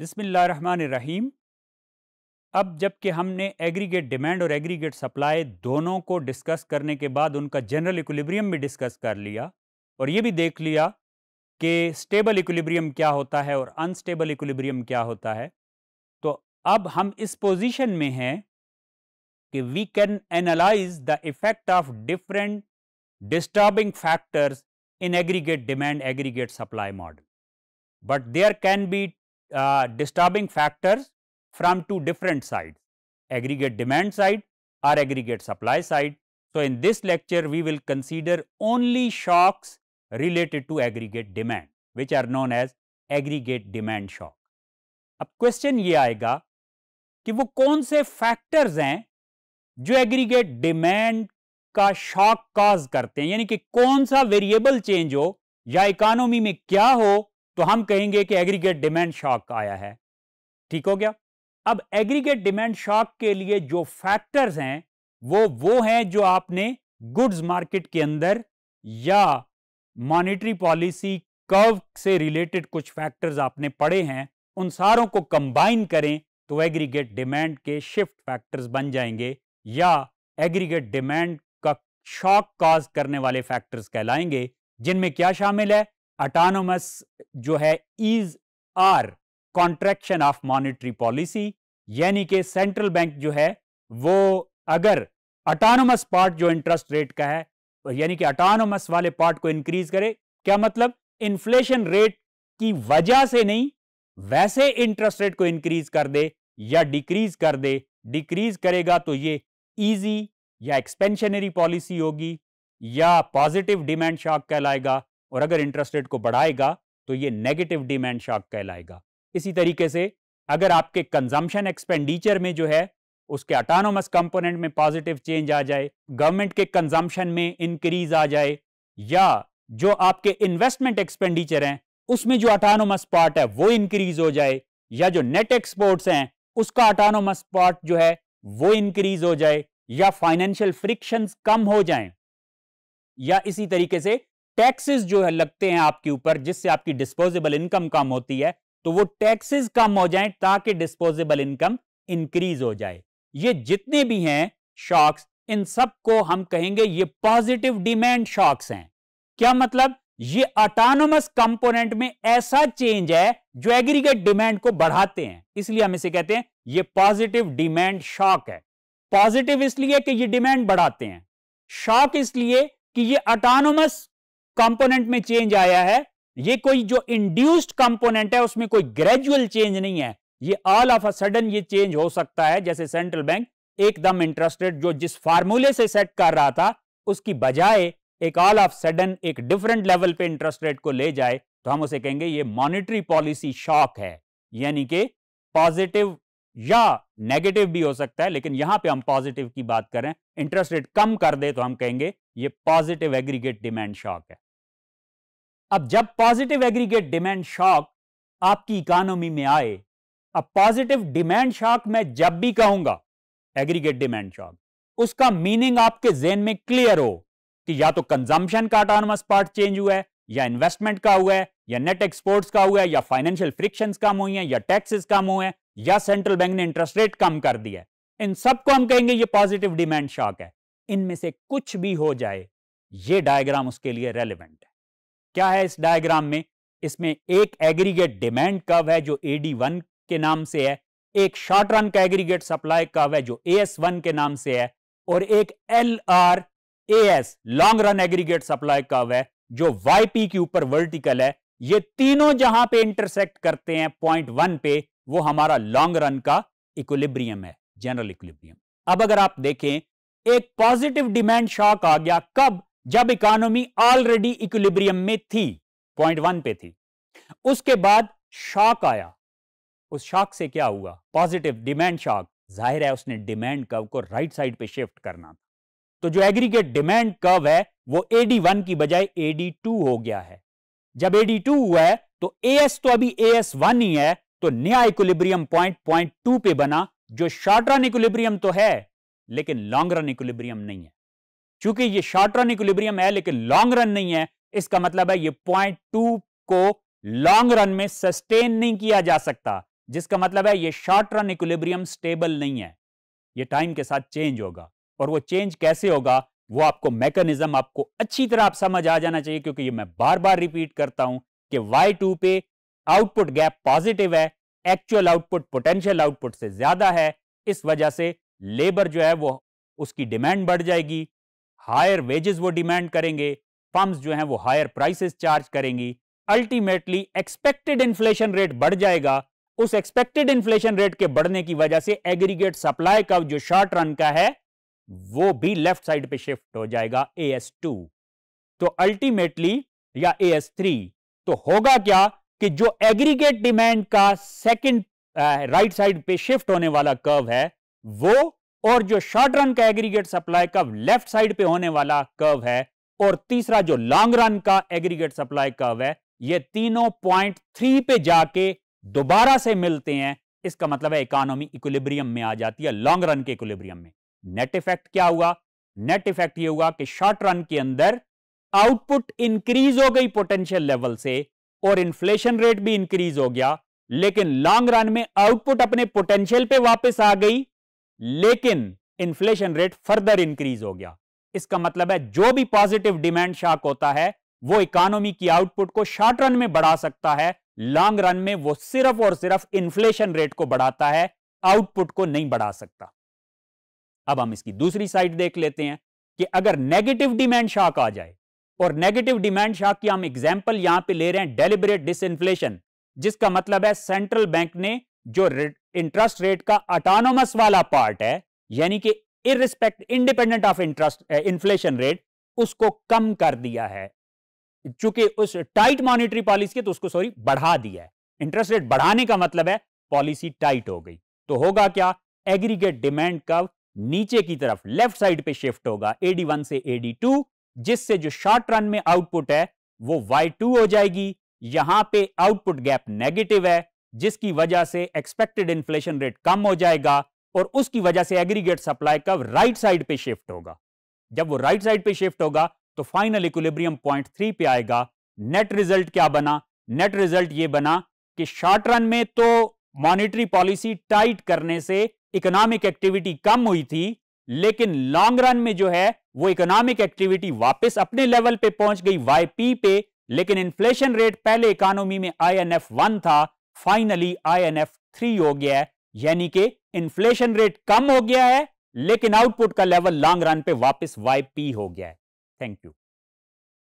बिसमीम अब जबकि हमने एग्रीगेट डिमांड और एग्रीगेट सप्लाई दोनों को डिस्कस करने के बाद उनका जनरल इक्विलिब्रियम भी डिस्कस कर लिया और ये भी देख लिया कि स्टेबल इक्विलिब्रियम क्या होता है और अनस्टेबल इक्विलिब्रियम क्या होता है तो अब हम इस पोजीशन में हैं कि we can analyse the effect of different disturbing factors in aggregate demand aggregate supply model but there can be disturbing factors from two different sides, aggregate demand side or aggregate supply side. So, in this lecture, we will consider only shocks related to aggregate demand, which are known as aggregate demand shock. ab question ye aayega ki wo kaun se factors hain jo aggregate demand का shock cause करते हैं यानी कि कौन सा variable change हो या economy में क्या हो तो हम कहेंगे कि एग्रीगेट डिमांड शॉक आया है ठीक हो गया अब एग्रीगेट डिमांड शॉक के लिए जो फैक्टर्स हैं वो वो हैं जो आपने गुड्स मार्केट के अंदर या मॉनेटरी पॉलिसी कर्व से रिलेटेड कुछ फैक्टर्स आपने पढ़े हैं उन सारों को कंबाइन करें तो एग्रीगेट डिमांड के शिफ्ट फैक्टर्स बन जाएंगे या एग्रीगेट डिमांड का शॉक काज करने वाले फैक्टर्स कहलाएंगे जिनमें क्या शामिल है अटानोमस जो है is are contraction of monetary policy यानी कि सेंट्रल बैंक जो है वो अगर ऑटोनोमस पार्ट जो इंटरेस्ट रेट का है यानी कि ऑटोनोमस वाले पार्ट को इंक्रीज करे क्या मतलब इन्फ्लेशन रेट की वजह से नहीं वैसे इंटरेस्ट रेट को इंक्रीज कर दे या डिक्रीज कर दे डिक्रीज करेगा तो ये इजी या एक्सपेंशनरी पॉलिसी होगी या पॉजिटिव डिमांड शॉक कहलाएगा और अगर इंटरेस्ट रेट को बढ़ाएगा तो ये नेगेटिव डिमांड शॉक कहलाएगा इसी तरीके से अगर आपके कंजम्पशन एक्सपेंडिचर में जो है उसके अटानोमस कंपोनेंट में पॉजिटिव चेंज आ जाए गवर्नमेंट के कंजम्पशन में इंक्रीज आ जाए या जो आपके इन्वेस्टमेंट एक्सपेंडिचर हैं उसमें जो अटानोमस पार्ट है वो इंक्रीज हो जाए या जो नेट एक्सपोर्ट्स हैं उसका अटानोमस पार्ट जो है वो इंक्रीज हो जाए या फाइनेंशियल फ्रिक्शंस कम हो जाएं या इसी तरीके से टैक्सेस जो है लगते हैं आपके ऊपर जिससे आपकी डिस्पोजेबल इनकम कम होती है तो वो टैक्सेस कम हो जाए ताकि डिस्पोजेबल इनकम इंक्रीज हो जाए ये जितने भी हैं शॉक्स इन सब को हम कहेंगे ये पॉजिटिव डिमांड शॉक्स हैं क्या मतलब ये ऑटोनोमस कंपोनेंट में ऐसा चेंज है जो एग्रीगेट डिमांड को बढ़ाते हैं इसलिए हम इसे कहते हैं ये पॉजिटिव डिमांड शॉक है पॉजिटिव इसलिए कि ये डिमांड बढ़ाते हैं शॉक इसलिए कि ये ऑटोनोमस कंपोनेंट में चेंज आया है ये कोई जो इंड्यूस्ड कंपोनेंट है उसमें कोई ग्रेजुअल चेंज नहीं है ये ऑल ऑफ अ सडन ये चेंज हो सकता है जैसे सेंट्रल बैंक एकदम इंटरेस्ट रेट जो जिस फार्मूले से सेट कर रहा था उसकी बजाय एक ऑल ऑफ सडन एक डिफरेंट लेवल पे इंटरेस्ट रेट को ले जाए तो हम उसे कहेंगे ये मॉनिटरी पॉलिसी शॉक है यानी कि पॉजिटिव या नेगेटिव भी हो सकता है लेकिन यहां पे हम पॉजिटिव की बात करें इंटरेस्ट रेट कम कर दे तो हम कहेंगे ये पॉजिटिव एग्रीगेट डिमांड शॉक है अब जब पॉजिटिव एग्रीगेट डिमांड शॉक आपकी इकोनॉमी में आए अब पॉजिटिव डिमांड शॉक मैं जब भी कहूंगा एग्रीगेट डिमांड शॉक उसका मीनिंग आपके जेन में क्लियर हो कि या तो कंजम्पशन का अटोनमस पार्ट चेंज हुआ है या इन्वेस्टमेंट का हुआ है या नेट एक्सपोर्ट्स का हुआ है या फाइनेंशियल फ्रिक्शन कम हुई है या टैक्सेस कम हुए हैं या सेंट्रल बैंक ने इंटरेस्ट रेट कम कर दिया है इन सबको हम कहेंगे ये पॉजिटिव डिमांड शॉक है इनमें से कुछ भी हो जाए ये डायग्राम उसके लिए रेलिवेंट है क्या है इस डायग्राम में इसमें एक एग्रीगेट डिमांड कव है जो ए डी वन के नाम से है एक शॉर्ट रन का एग्रीगेट सप्लाई कव है जो ए एस वन के नाम से है और एक L R A S long run aggregate supply curve है जो वाई पी के ऊपर वर्टिकल है ये तीनों जहां पे इंटरसेक्ट करते हैं पॉइंट वन पे वो हमारा लॉन्ग रन का इक्विलिब्रियम है जनरल इक्विलिब्रियम अब अगर आप देखें एक पॉजिटिव डिमांड शॉक आ गया कब जब इकोनॉमी ऑलरेडी इक्विलिब्रियम में थी पॉइंट वन पे थी उसके बाद शॉक आया उस शॉक से क्या हुआ पॉजिटिव डिमांड शॉक जाहिर है उसने डिमांड कर्व को राइट साइड पे शिफ्ट करना था तो जो एग्रीगेट डिमांड कर्व है वो एडी वन की बजाय एडी टू हो गया है जब एडी टू हुआ है तो एस तो अभी ए एस वन ही है तो नया इक्विलिब्रियम पॉइंट पॉइंट टू पे बना जो शॉर्ट रन इक्विलिब्रियम तो है लेकिन लॉन्ग रन इक्विलिब्रियम नहीं है चूंकि ये शॉर्ट रन इक्विलिब्रियम है लेकिन लॉन्ग रन नहीं है इसका मतलब है ये पॉइंट टू को लॉन्ग रन में सस्टेन नहीं किया जा सकता जिसका मतलब है ये शॉर्ट रन इक्विलिब्रियम स्टेबल नहीं है ये टाइम के साथ चेंज होगा और वो चेंज कैसे होगा वो आपको मैकेनिज्म आपको अच्छी तरह आप समझ आ जाना चाहिए क्योंकि ये मैं बार बार रिपीट करता हूं कि वाई टू पे आउटपुट गैप पॉजिटिव है एक्चुअल आउटपुट पोटेंशियल आउटपुट से ज्यादा है इस वजह से लेबर जो है वो उसकी डिमांड बढ़ जाएगी हायर वेजेस वो डिमांड करेंगे फर्म्स जो हैं वो हायर प्राइसेस चार्ज करेंगी अल्टीमेटली एक्सपेक्टेड इन्फ्लेशन रेट बढ़ जाएगा उस एक्सपेक्टेड इन्फ्लेशन रेट के बढ़ने की वजह से एग्रीगेट सप्लाई का जो शॉर्ट रन का है वो भी लेफ्ट साइड पे शिफ्ट हो जाएगा ए एस टू तो अल्टीमेटली या ए एस थ्री तो होगा क्या कि जो एग्रीगेट डिमांड का सेकंड राइट साइड पे शिफ्ट होने वाला कर्व है वो और जो शॉर्ट रन का aggregate supply curve left side पे होने वाला कर्व है और तीसरा जो लॉन्ग रन का एग्रीगेट सप्लाई कर्व है ये तीनों पॉइंट थ्री पे जाके दोबारा से मिलते हैं इसका मतलब है इकोनॉमी इक्विलिब्रियम में आ जाती है लॉन्ग रन के इक्विलिब्रियम में नेट इफेक्ट क्या हुआ नेट इफेक्ट ये हुआ कि शॉर्ट रन के अंदर आउटपुट इंक्रीज हो गई पोटेंशियल लेवल से और इन्फ्लेशन रेट भी इंक्रीज हो गया लेकिन लॉन्ग रन में आउटपुट अपने पोटेंशियल पे वापस आ गई लेकिन इन्फ्लेशन रेट फर्दर इंक्रीज हो गया इसका मतलब है जो भी पॉजिटिव डिमांड शॉक होता है वो इकोनॉमी की आउटपुट को शॉर्ट रन में बढ़ा सकता है लॉन्ग रन में वो सिर्फ और सिर्फ इन्फ्लेशन रेट को बढ़ाता है आउटपुट को नहीं बढ़ा सकता अब हम इसकी दूसरी साइड देख लेते हैं कि अगर नेगेटिव डिमांड शॉक आ जाए और नेगेटिव डिमांड शॉक की हम एग्जाम्पल यहां पर ले रहे हैं डेलिबरेट डिस जिसका मतलब है सेंट्रल बैंक ने जो इंटरेस्ट रेट का अटानोमस वाला पार्ट है यानी कि irrespective independent of interest inflation rate उसको कम कर दिया है चूंकि उस टाइट मॉनिटरी पॉलिसी के तो उसको सॉरी बढ़ा दिया है इंटरेस्ट रेट बढ़ाने का मतलब है पॉलिसी टाइट हो गई तो होगा क्या एग्रीगेट डिमांड कर्व नीचे की तरफ लेफ्ट साइड पे शिफ्ट होगा एडी वन से एडी टू जिससे जो शॉर्ट रन में आउटपुट है वो वाई टू हो जाएगी यहां पे आउटपुट गैप नेगेटिव है जिसकी वजह से एक्सपेक्टेड इन्फ्लेशन रेट कम हो जाएगा और उसकी वजह से एग्रीगेट सप्लाई का राइट साइड पे शिफ्ट होगा जब वो राइट साइड पे शिफ्ट होगा तो फाइनल इक्विलिब्रियम पॉइंट थ्री पे आएगा नेट रिजल्ट क्या बना नेट रिजल्ट ये बना कि शॉर्ट रन में तो मॉनिटरी पॉलिसी टाइट करने से इकोनॉमिक एक्टिविटी कम हुई थी लेकिन लॉन्ग रन में जो है वो इकोनॉमिक एक्टिविटी वापस अपने लेवल पे पहुंच गई वाईपी पे लेकिन इन्फ्लेशन रेट पहले इकोनॉमी में एफ वन था फाइनली आईएनएफ थ्री हो गया है यानी कि इन्फ्लेशन रेट कम हो गया है लेकिन आउटपुट का लेवल लॉन्ग रन पे वापस वाई पी हो गया है थैंक यू